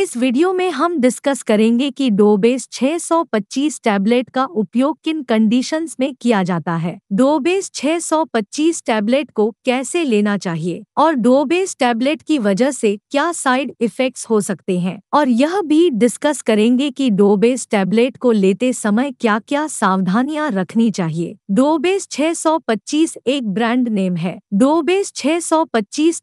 इस वीडियो में हम डिस्कस करेंगे कि डोबेस 625 टैबलेट का उपयोग किन कंडीशंस में किया जाता है डोबेस 625 टैबलेट को कैसे लेना चाहिए और डोबेस टैबलेट की वजह से क्या साइड इफेक्ट्स हो सकते हैं और यह भी डिस्कस करेंगे कि डोबेस टैबलेट को लेते समय क्या क्या सावधानियां रखनी चाहिए डोबेस 625 एक ब्रांड नेम है डोबेस छह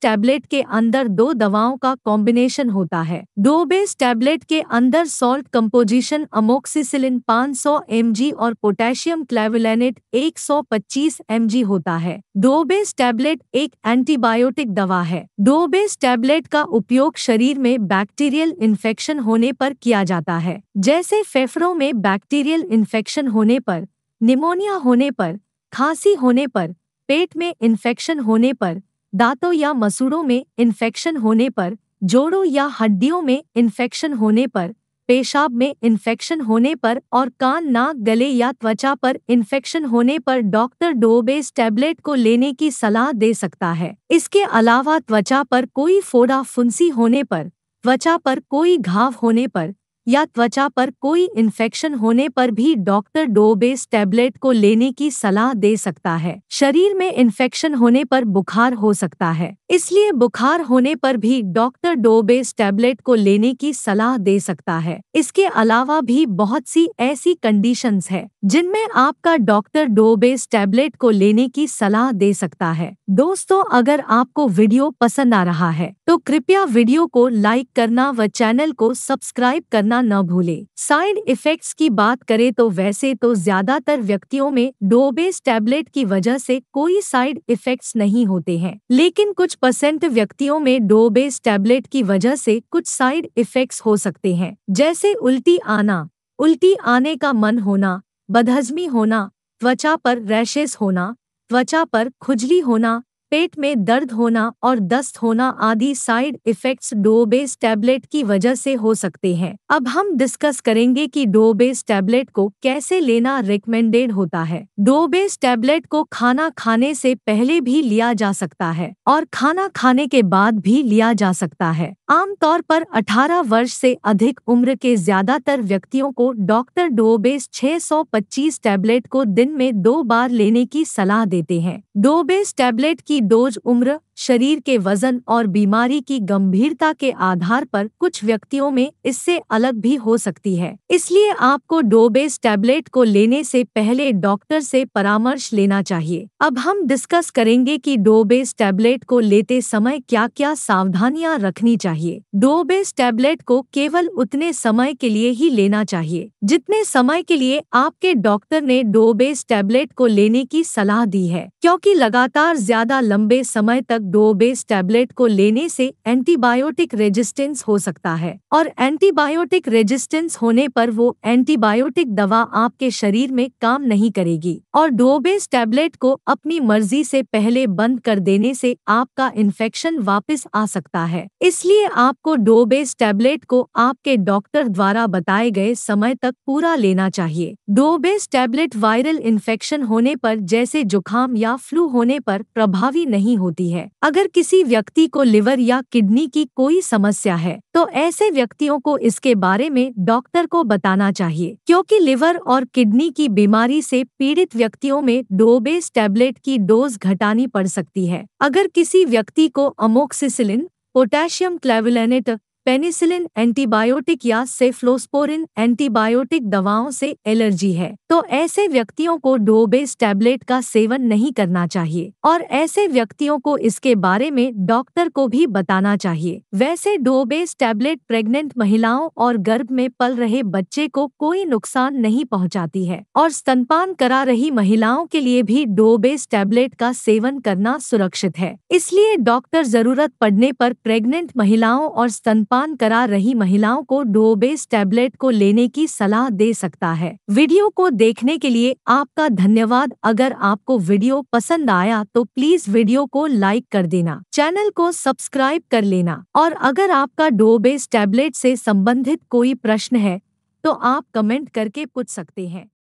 टैबलेट के अंदर दो दवाओं का कॉम्बिनेशन होता है सोबेस टैबलेट के अंदर सॉल्ट कंपोजिशन अमोक्सिसिलिन 500 सौ और पोटेशियम क्लेविलेनेट 125 सौ होता है डोबेस टैबलेट एक एंटीबायोटिक दवा है डोबेस टैबलेट का उपयोग शरीर में बैक्टीरियल इन्फेक्शन होने पर किया जाता है जैसे फेफड़ों में बैक्टीरियल इन्फेक्शन होने पर निमोनिया होने पर खांसी होने पर पेट में इन्फेक्शन होने पर दांतों या मसूड़ों में इन्फेक्शन होने पर जोड़ों या हड्डियों में इन्फेक्शन होने पर पेशाब में इन्फेक्शन होने पर और कान नाक गले या त्वचा पर इन्फेक्शन होने पर डॉक्टर डोबेस टैबलेट को लेने की सलाह दे सकता है इसके अलावा त्वचा पर कोई फोड़ा फुंसी होने पर त्वचा पर कोई घाव होने पर या त्वचा पर कोई इन्फेक्शन होने पर भी डॉक्टर डोबेस टैबलेट को लेने की सलाह दे सकता है शरीर में इन्फेक्शन होने पर बुखार हो सकता है इसलिए बुखार होने पर भी डॉक्टर डोबेस टैबलेट को लेने की सलाह दे सकता है इसके अलावा भी बहुत सी ऐसी कंडीशंस है जिनमें आपका डॉक्टर डोबेस टैबलेट को लेने की सलाह दे सकता है दोस्तों अगर आपको वीडियो पसंद आ रहा है तो कृपया वीडियो को लाइक करना व चैनल को सब्सक्राइब करना करना न भूले साइड इफेक्ट्स की बात करें तो वैसे तो ज्यादातर व्यक्तियों में डोबेस टैबलेट की वजह से कोई साइड इफेक्ट्स नहीं होते हैं लेकिन कुछ परसेंट व्यक्तियों में डोबेस टैबलेट की वजह से कुछ साइड इफेक्ट्स हो सकते हैं जैसे उल्टी आना उल्टी आने का मन होना बदहजमी होना त्वचा पर रैशेस होना त्वचा पर खुजली होना पेट में दर्द होना और दस्त होना आदि साइड इफेक्ट्स डोबेस टैबलेट की वजह से हो सकते हैं अब हम डिस्कस करेंगे कि डोबेस टैबलेट को कैसे लेना रिकमेंडेड होता है डोबेस टैबलेट को खाना खाने से पहले भी लिया जा सकता है और खाना खाने के बाद भी लिया जा सकता है आमतौर पर 18 वर्ष से अधिक उम्र के ज्यादातर व्यक्तियों को डॉक्टर डोबेस 625 टैबलेट को दिन में दो बार लेने की सलाह देते हैं डोबेस टैबलेट की डोज उम्र शरीर के वजन और बीमारी की गंभीरता के आधार पर कुछ व्यक्तियों में इससे अलग भी हो सकती है इसलिए आपको डोबेस टैबलेट को लेने से पहले डॉक्टर से परामर्श लेना चाहिए अब हम डिस्कस करेंगे कि डोबेस टैबलेट को लेते समय क्या क्या सावधानियां रखनी चाहिए चाहिए डोबेस टैबलेट को केवल उतने समय के लिए ही लेना चाहिए जितने समय के लिए आपके डॉक्टर ने डोबेस टैबलेट को लेने की सलाह दी है क्योंकि लगातार ज्यादा लंबे समय तक डोबेस टैबलेट को लेने से एंटीबायोटिक रेजिस्टेंस हो सकता है और एंटीबायोटिक रेजिस्टेंस होने पर वो एंटीबायोटिक दवा आपके शरीर में काम नहीं करेगी और डोबेस टैबलेट को अपनी मर्जी से पहले बंद कर देने से आपका इन्फेक्शन वापस आ सकता है इसलिए आपको डोबेस टैबलेट को आपके डॉक्टर द्वारा बताए गए समय तक पूरा लेना चाहिए डोबेस टैबलेट वायरल इन्फेक्शन होने पर जैसे जुखाम या फ्लू होने पर प्रभावी नहीं होती है अगर किसी व्यक्ति को लिवर या किडनी की कोई समस्या है तो ऐसे व्यक्तियों को इसके बारे में डॉक्टर को बताना चाहिए क्योंकि लिवर और किडनी की बीमारी से पीड़ित व्यक्तियों में डोबेस टैबलेट की डोज घटानी पड़ सकती है अगर किसी व्यक्ति को amoxicillin potassium clavulanate penicillin antibiotic या सेफ्लोस्पोरिन एंटीबायोटिक दवाओं से एलर्जी है तो ऐसे व्यक्तियों को डोबेस टैबलेट का सेवन नहीं करना चाहिए और ऐसे व्यक्तियों को इसके बारे में डॉक्टर को भी बताना चाहिए वैसे डोबेस टैबलेट प्रेग्नेंट महिलाओं और गर्भ में पल रहे बच्चे को कोई नुकसान नहीं पहुँचाती है और स्तनपान करा रही महिलाओं के लिए भी डोबेस टैबलेट का सेवन करना सुरक्षित है इसलिए डॉक्टर जरूरत पड़ने आरोप प्रेगनेंट महिलाओं और स्तनपान स्तनपान करा रही महिलाओं को डोबेस टैबलेट को लेने की सलाह दे सकता है वीडियो को देखने के लिए आपका धन्यवाद अगर आपको वीडियो पसंद आया तो प्लीज वीडियो को लाइक कर देना चैनल को सब्सक्राइब कर लेना और अगर आपका डोबेस टैबलेट से संबंधित कोई प्रश्न है तो आप कमेंट करके पूछ सकते हैं